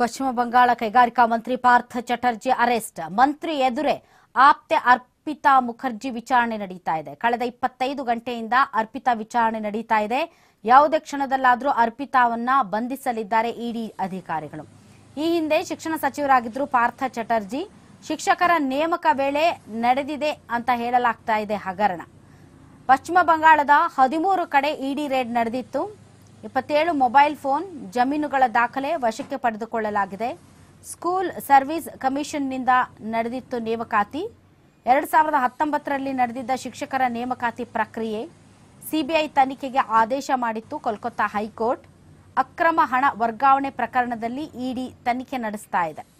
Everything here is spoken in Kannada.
ಪಶ್ಚಿಮ ಬಂಗಾಳ ಕೈಗಾರಿಕಾ ಮಂತ್ರಿ ಪಾರ್ಥ ಚಟರ್ಜಿ ಅರೆಸ್ಟ್ ಮಂತ್ರಿ ಎದುರೇ ಆಪ್ತೆ ಅರ್ಪಿತಾ ಮುಖರ್ಜಿ ವಿಚಾರಣೆ ನಡೀತಾ ಇದೆ ಕಳೆದ ಇಪ್ಪತ್ತೈದು ಗಂಟೆಯಿಂದ ಅರ್ಪಿತಾ ವಿಚಾರಣೆ ನಡೀತಾ ಇದೆ ಯಾವುದೇ ಕ್ಷಣದಲ್ಲಾದರೂ ಅರ್ಪಿತಾವನ್ನ ಬಂಧಿಸಲಿದ್ದಾರೆ ಇಡಿ ಅಧಿಕಾರಿಗಳು ಈ ಹಿಂದೆ ಶಿಕ್ಷಣ ಸಚಿವರಾಗಿದ್ದರು ಪಾರ್ಥ ಚಟರ್ಜಿ ಶಿಕ್ಷಕರ ನೇಮಕ ವೇಳೆ ನಡೆದಿದೆ ಅಂತ ಹೇಳಲಾಗ್ತಾ ಇದೆ ಹಗರಣ ಪಶ್ಚಿಮ ಬಂಗಾಳದ ಹದಿಮೂರು ಕಡೆ ಇಡಿ ರೇಡ್ ನಡೆದಿತ್ತು ಇಪ್ಪತ್ತೇಳು ಮೊಬೈಲ್ ಫೋನ್ ಜಮೀನುಗಳ ದಾಖಲೆ ವಶಕ್ಕೆ ಪಡೆದುಕೊಳ್ಳಲಾಗಿದೆ ಸ್ಕೂಲ್ ಸರ್ವಿಸ್ ಕಮಿಷನ್ನಿಂದ ನಡೆದಿತ್ತು ನೇಮಕಾತಿ ಎರಡು ಸಾವಿರದ ಹತ್ತೊಂಬತ್ತರಲ್ಲಿ ನಡೆದಿದ್ದ ಶಿಕ್ಷಕರ ನೇಮಕಾತಿ ಪ್ರಕ್ರಿಯೆ ಸಿಬಿಐ ತನಿಖೆಗೆ ಆದೇಶ ಮಾಡಿತ್ತು ಕೋಲ್ಕತ್ತಾ ಹೈಕೋರ್ಟ್ ಅಕ್ರಮ ಹಣ ವರ್ಗಾವಣೆ ಪ್ರಕರಣದಲ್ಲಿ ಇಡಿ ತನಿಖೆ ನಡೆಸ್ತಾ ಇದೆ